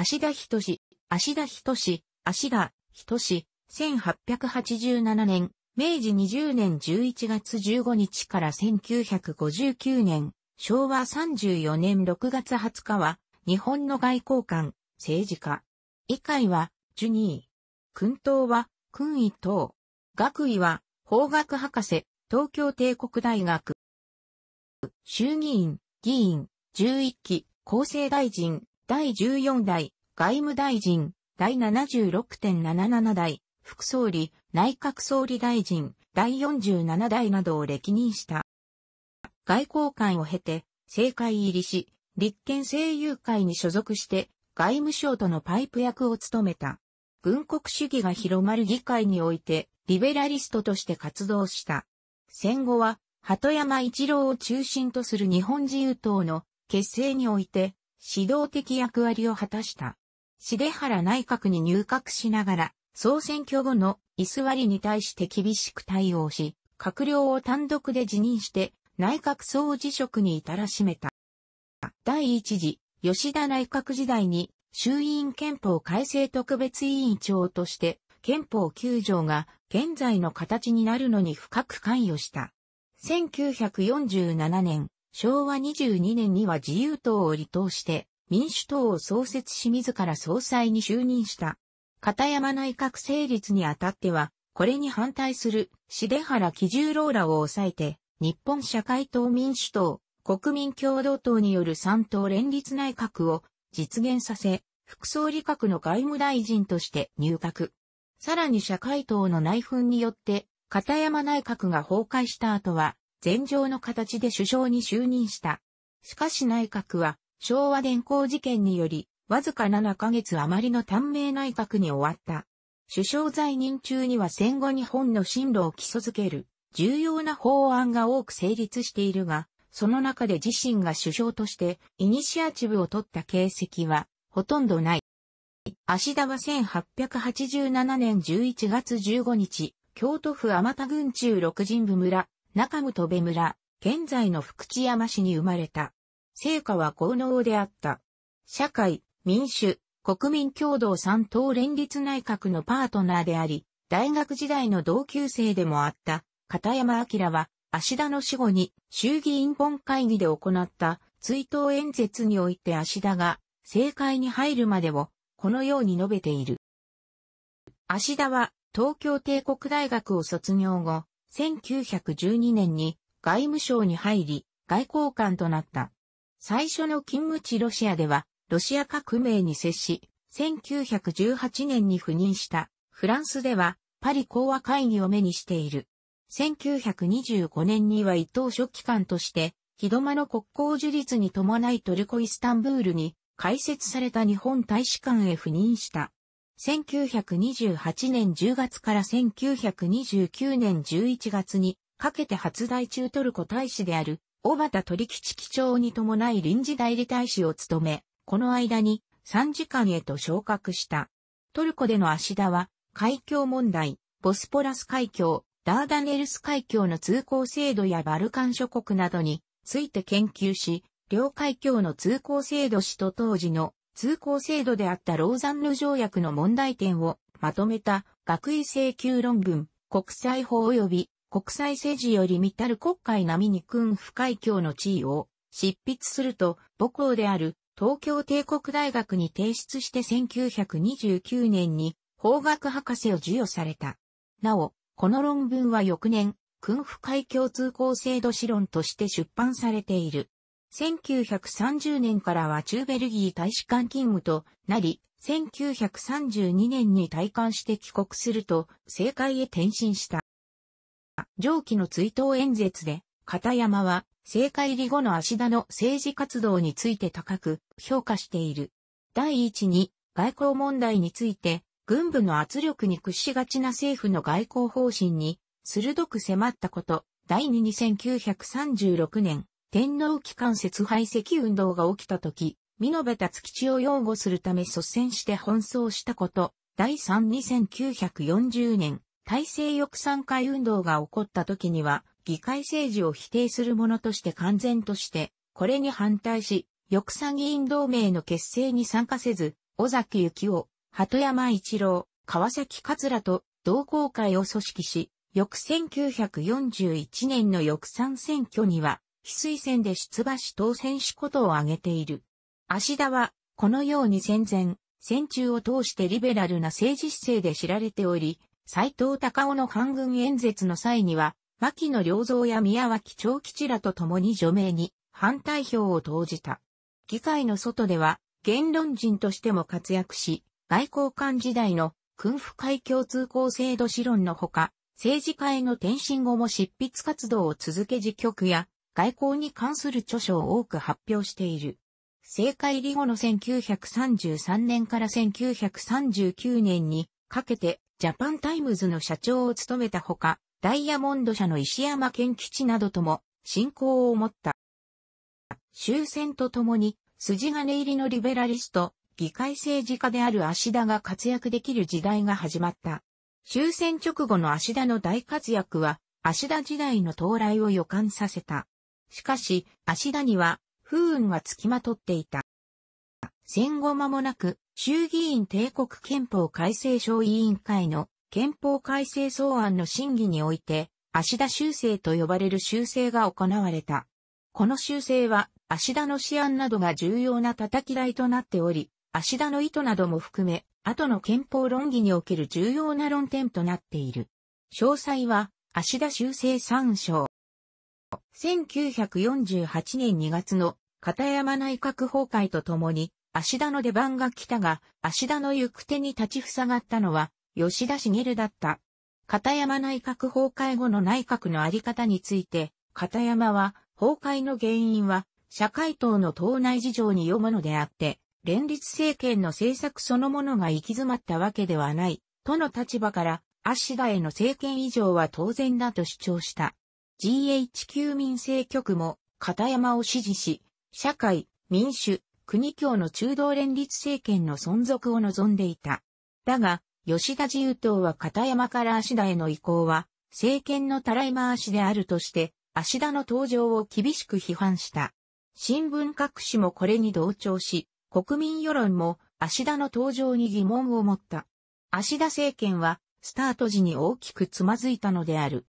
足田人志、足田人志、足田人志、1887年、明治20年11月15日から1959年、昭和34年6月20日は、日本の外交官、政治家。以会は、ジュニー。君党は、君位等。学位は、法学博士、東京帝国大学。衆議院、議員、11期、厚生大臣、第14代外務大臣、第76.77代副総理、内閣総理大臣、第47代などを歴任した。外交官を経て、政界入りし、立憲政友会に所属して、外務省とのパイプ役を務めた。軍国主義が広まる議会において、リベラリストとして活動した。戦後は、鳩山一郎を中心とする日本自由党の結成において、指導的役割を果たした。重原内閣に入閣しながら、総選挙後の居座りに対して厳しく対応し、閣僚を単独で辞任して内閣総辞職に至らしめた。第一次、吉田内閣時代に衆院憲法改正特別委員長として憲法9条が現在の形になるのに深く関与した。1947年、昭和22年には自由党を離党して民主党を創設し自ら総裁に就任した。片山内閣成立にあたっては、これに反対する、で原喜十郎らを抑えて、日本社会党民主党、国民共同党による三党連立内閣を実現させ、副総理閣の外務大臣として入閣。さらに社会党の内紛によって、片山内閣が崩壊した後は、前状の形で首相に就任した。しかし内閣は昭和電工事件により、わずか7ヶ月余りの短命内閣に終わった。首相在任中には戦後日本の進路を基礎づける重要な法案が多く成立しているが、その中で自身が首相としてイニシアチブを取った形跡はほとんどない。足田は1887年11月15日、京都府天田郡中六神部村、中武戸部村、現在の福知山市に生まれた。成果は効能であった。社会、民主、国民共同三党連立内閣のパートナーであり、大学時代の同級生でもあった、片山明は、芦田の死後に衆議院本会議で行った追悼演説において芦田が政界に入るまでをこのように述べている。芦田は東京帝国大学を卒業後、1912年に外務省に入り、外交官となった。最初の勤務地ロシアでは、ロシア革命に接し、1918年に赴任した、フランスでは、パリ講和会議を目にしている。1925年には伊藤書記官として、ひどまの国交樹立に伴いトルコイスタンブールに開設された日本大使館へ赴任した。1928年10月から1929年11月にかけて初代中トルコ大使である、小畑取吉機長に伴い臨時代理大使を務め、この間に3時間へと昇格した。トルコでの足田は、海峡問題、ボスポラス海峡、ダーダネルス海峡の通行制度やバルカン諸国などについて研究し、両海峡の通行制度史と当時の通行制度であったローザンヌ条約の問題点をまとめた学位請求論文、国際法及び国際政治より見たる国会並みに君不海峡の地位を執筆すると母校である東京帝国大学に提出して1929年に法学博士を授与された。なお、この論文は翌年、君不海峡通行制度史論として出版されている。1930年からは中ベルギー大使館勤務となり、1932年に退官して帰国すると、政界へ転身した。上記の追悼演説で、片山は、政界入り後の足田の政治活動について高く評価している。第一に、外交問題について、軍部の圧力に屈しがちな政府の外交方針に、鋭く迫ったこと。第二に1936年、天皇機関節排斥運動が起きた時、見延達吉を擁護するため率先して奔走したこと、第32940年、体制翼散会運動が起こった時には、議会政治を否定するものとして完全として、これに反対し、翼散議員同盟の結成に参加せず、尾崎幸雄、鳩山一郎、川崎桂と同好会を組織し、翌1941年の翼散選挙には、非推薦で出馬し当選しことを挙げている。足田は、このように戦前、戦中を通してリベラルな政治姿勢で知られており、斎藤隆夫の官軍演説の際には、牧野良造や宮脇長吉らと共に除名に反対票を投じた。議会の外では、言論人としても活躍し、外交官時代の君府会共通行制度史論のほか、政治家への転身後も執筆活動を続け自局や外交に関する著書を多く発表している。政界理後の1933年から1939年にかけてジャパンタイムズの社長を務めたほか、ダイヤモンド社の石山基地などとも信仰を持った。終戦とともに筋金入りのリベラリスト、議会政治家である芦田が活躍できる時代が始まった。終戦直後の芦田の大活躍は、芦田時代の到来を予感させた。しかし、足田には、風雲がつきまとっていた。戦後間もなく、衆議院帝国憲法改正小委員会の憲法改正草案の審議において、足田修正と呼ばれる修正が行われた。この修正は、足田の試案などが重要な叩き台となっており、足田の意図なども含め、後の憲法論議における重要な論点となっている。詳細は、足田修正参照。1948年2月の片山内閣崩壊とともに、芦田の出番が来たが、芦田の行く手に立ち塞がったのは、吉田茂だった。片山内閣崩壊後の内閣のあり方について、片山は、崩壊の原因は、社会党の党内事情によものであって、連立政権の政策そのものが行き詰まったわけではない、との立場から、芦田への政権以上は当然だと主張した。GHQ 民政局も片山を支持し、社会、民主、国境の中道連立政権の存続を望んでいた。だが、吉田自由党は片山から足田への移行は、政権のたらい回しであるとして、足田の登場を厳しく批判した。新聞各紙もこれに同調し、国民世論も足田の登場に疑問を持った。足田政権は、スタート時に大きくつまずいたのである。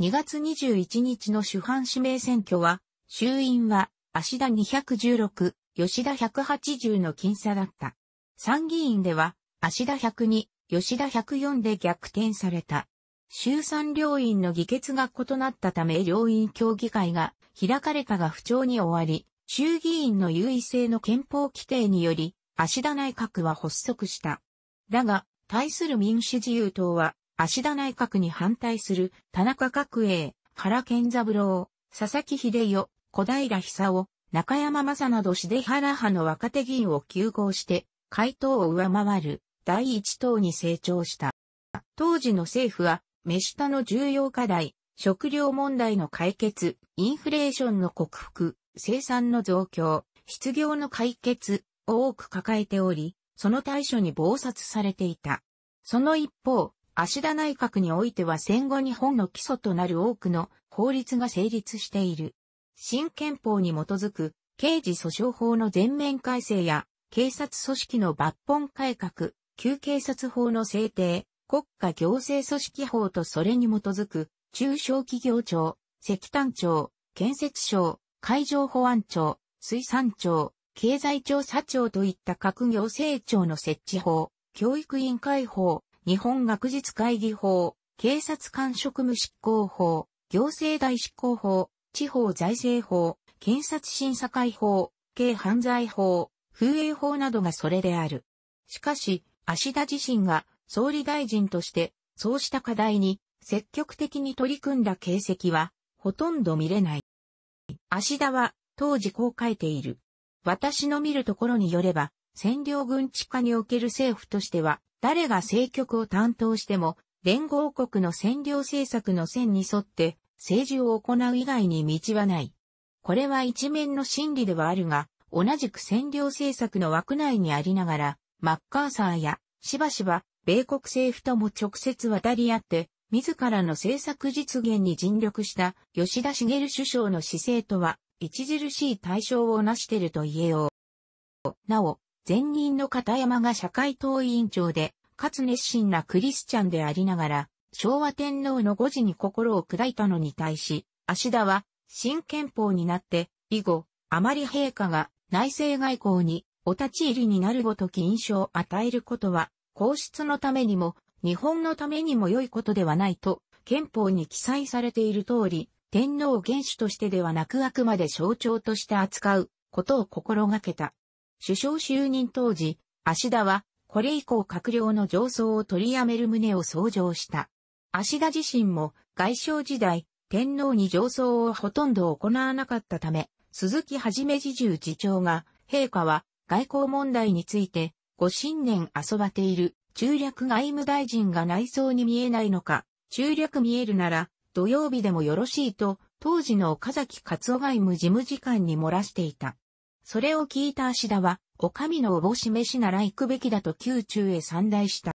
2月21日の主犯指名選挙は、衆院は、足田216、吉田180の僅差だった。参議院では、足田102、吉田104で逆転された。衆参両院の議決が異なったため両院協議会が開かれたが不調に終わり、衆議院の優位性の憲法規定により、足田内閣は発足した。だが、対する民主自由党は、芦田内閣に反対する田中角栄、原健三郎、佐々木秀代、小平久夫、中山正など秀原派の若手議員を休合して、回答を上回る第一党に成長した。当時の政府は、目下の重要課題、食料問題の解決、インフレーションの克服、生産の増強、失業の解決を多く抱えており、その対処に暴殺されていた。その一方、芦田内閣においては戦後日本の基礎となる多くの法律が成立している。新憲法に基づく刑事訴訟法の全面改正や警察組織の抜本改革、旧警察法の制定、国家行政組織法とそれに基づく中小企業庁、石炭庁、建設省、海上保安庁、水産庁、経済調査庁といった各行政庁の設置法、教育委員会法、日本学術会議法、警察官職務執行法、行政代執行法、地方財政法、検察審査会法、軽犯罪法、風営法などがそれである。しかし、芦田自身が総理大臣として、そうした課題に積極的に取り組んだ形跡は、ほとんど見れない。芦田は、当時こう書いている。私の見るところによれば、占領軍地下における政府としては、誰が政局を担当しても、連合国の占領政策の線に沿って政治を行う以外に道はない。これは一面の真理ではあるが、同じく占領政策の枠内にありながら、マッカーサーやしばしば米国政府とも直接渡り合って、自らの政策実現に尽力した吉田茂首相の姿勢とは、著しい対象を成していると言えよう。なお、前任の片山が社会党委員長で、かつ熱心なクリスチャンでありながら、昭和天皇の御字に心を砕いたのに対し、芦田は、新憲法になって、以後、あまり陛下が内政外交にお立ち入りになるごとき印象を与えることは、皇室のためにも、日本のためにも良いことではないと、憲法に記載されている通り、天皇元首としてではなくあくまで象徴として扱うことを心がけた。首相就任当時、芦田は、これ以降閣僚の上層を取りやめる旨を創上した。芦田自身も、外相時代、天皇に上層をほとんど行わなかったため、鈴木はじめ侍重次長が、陛下は、外交問題について、ご新年遊ばている、中略外務大臣が内装に見えないのか、中略見えるなら、土曜日でもよろしいと、当時の岡崎勝夫外務事務次官に漏らしていた。それを聞いた足田は、お上のおぼし飯なら行くべきだと宮中へ散大した。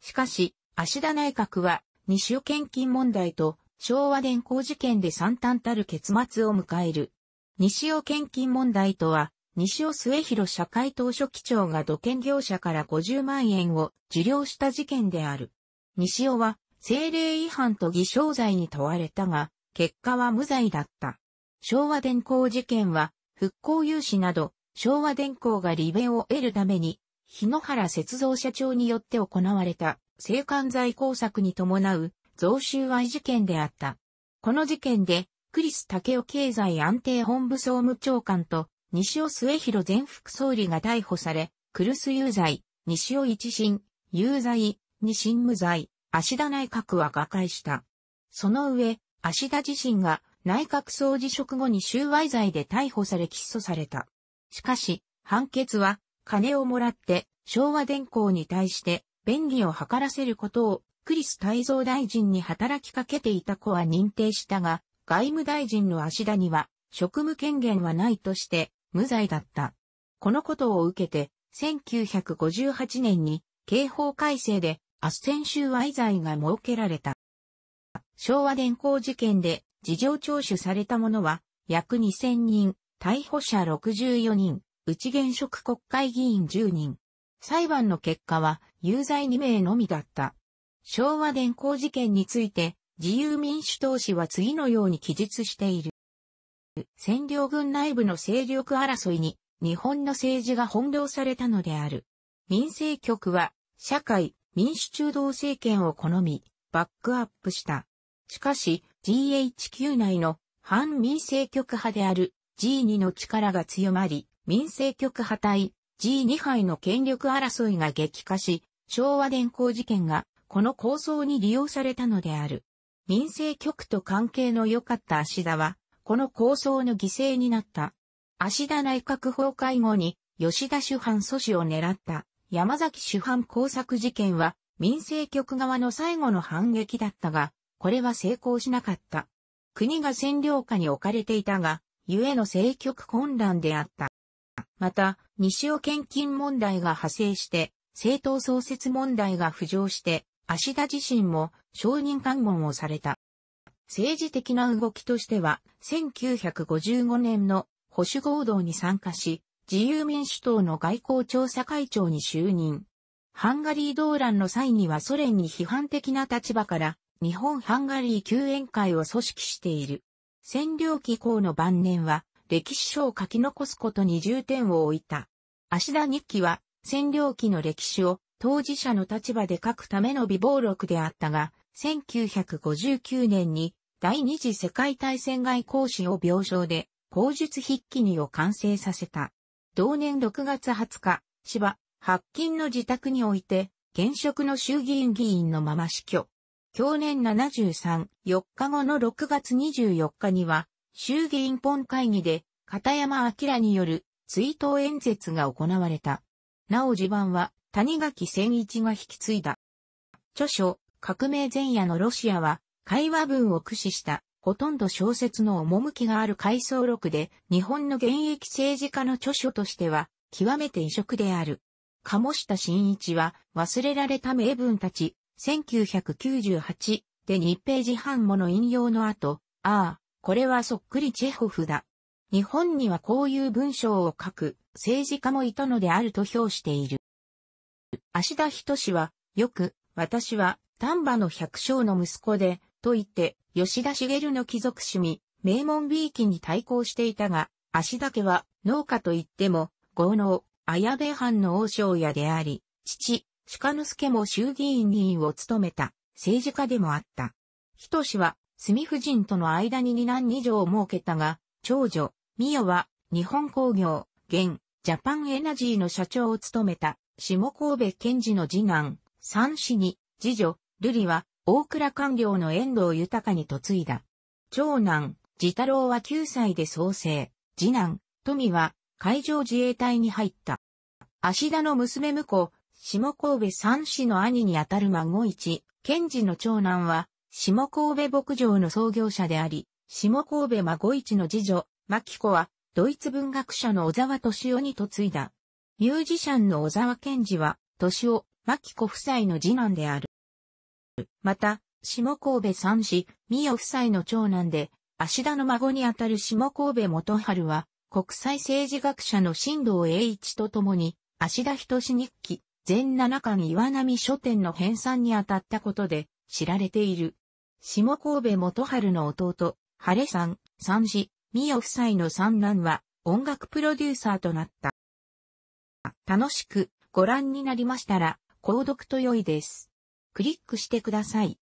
しかし、足田内閣は、二種献金問題と、昭和電工事件で惨憺たる結末を迎える。西尾献金問題とは、西尾末広社会当初機長が土建業者から50万円を受領した事件である。西尾は政令違反と偽証罪に問われたが、結果は無罪だった。昭和電工事件は復興融資など、昭和電工が利便を得るために、日野原雪造社長によって行われた、生函財工作に伴う、贈収賄事件であった。この事件で、クリス・武雄経済安定本部総務長官と、西尾末広前副総理が逮捕され、クルス有罪、西尾一審、有罪、二審無罪、芦田内閣は瓦解した。その上、芦田自身が内閣総辞職後に収賄罪で逮捕され起訴された。しかし、判決は、金をもらって昭和電工に対して便宜を図らせることをクリス泰造大臣に働きかけていた子は認定したが、外務大臣の足田には職務権限はないとして無罪だった。このことを受けて、1958年に刑法改正で圧旋収賄罪が設けられた。昭和電工事件で事情聴取された者は約2000人、逮捕者64人、内現職国会議員10人。裁判の結果は有罪2名のみだった。昭和電工事件について自由民主党氏は次のように記述している。占領軍内部の勢力争いに日本の政治が翻弄されたのである。民政局は社会民主中道政権を好み、バックアップした。しかし、GHQ 内の反民政局派である G2 の力が強まり、民政局派対 G2 杯の権力争いが激化し、昭和電工事件がこの構想に利用されたのである。民政局と関係の良かった足田は、この構想の犠牲になった。足田内閣法会後に、吉田主犯阻止を狙った山崎主犯工作事件は、民政局側の最後の反撃だったが、これは成功しなかった。国が占領下に置かれていたが、ゆえの政局混乱であった。また、西尾献金問題が派生して、政党創設問題が浮上して、芦田自身も承認喚問をされた。政治的な動きとしては、1955年の保守合同に参加し、自由民主党の外交調査会長に就任。ハンガリー動乱の際にはソ連に批判的な立場から日本ハンガリー救援会を組織している。占領期後の晩年は、歴史書を書き残すことに重点を置いた。足田日記は、占領期の歴史を当事者の立場で書くための微暴録であったが、1959年に第二次世界大戦外交史を病床で、口述筆記にを完成させた。同年6月20日、芝、白金の自宅において、現職の衆議院議員のまま死去。去年73、4日後の6月24日には、衆議院本会議で、片山明による追悼演説が行われた。なお地盤は、谷垣千一が引き継いだ。著書、革命前夜のロシアは、会話文を駆使した、ほとんど小説の趣がある回想録で、日本の現役政治家の著書としては、極めて異色である。鴨下真一は、忘れられた名文たち、1998で2ページ半もの引用の後、ああ、これはそっくりチェホフだ。日本にはこういう文章を書く政治家もいたのであると評している。足田人氏は、よく、私は丹波の百姓の息子で、と言って、吉田茂の貴族趣味、名門美意気に対抗していたが、足田家は農家と言っても、豪農、綾部藩の王将屋であり、父、鹿之助も衆議院議員を務めた政治家でもあった。人氏は、住夫人との間に二男二女を設けたが、長女、美代は、日本工業、現、ジャパンエナジーの社長を務めた、下神戸賢治の次男、三子に、次女、瑠璃は、大倉官僚の遠藤豊に嫁いだ。長男、自太郎は9歳で創生。次男、富は、海上自衛隊に入った。足田の娘婿、下神戸三氏の兄にあたる孫一、賢治の長男は、下神戸牧場の創業者であり、下神戸孫一の次女、牧子は、ドイツ文学者の小沢敏夫に嫁いだ。ミュージシャンの小沢賢治は、敏夫、牧子夫妻の次男である。また、下神戸三氏、三代夫妻の長男で、芦田の孫にあたる下神戸元春は、国際政治学者の新藤栄一と共に、芦田人志日記、全7巻岩波書店の編纂にあたったことで知られている。下神戸元春の弟、晴れさん、三子、美代夫妻の三男は音楽プロデューサーとなった。楽しくご覧になりましたら、購読と良いです。クリックしてください。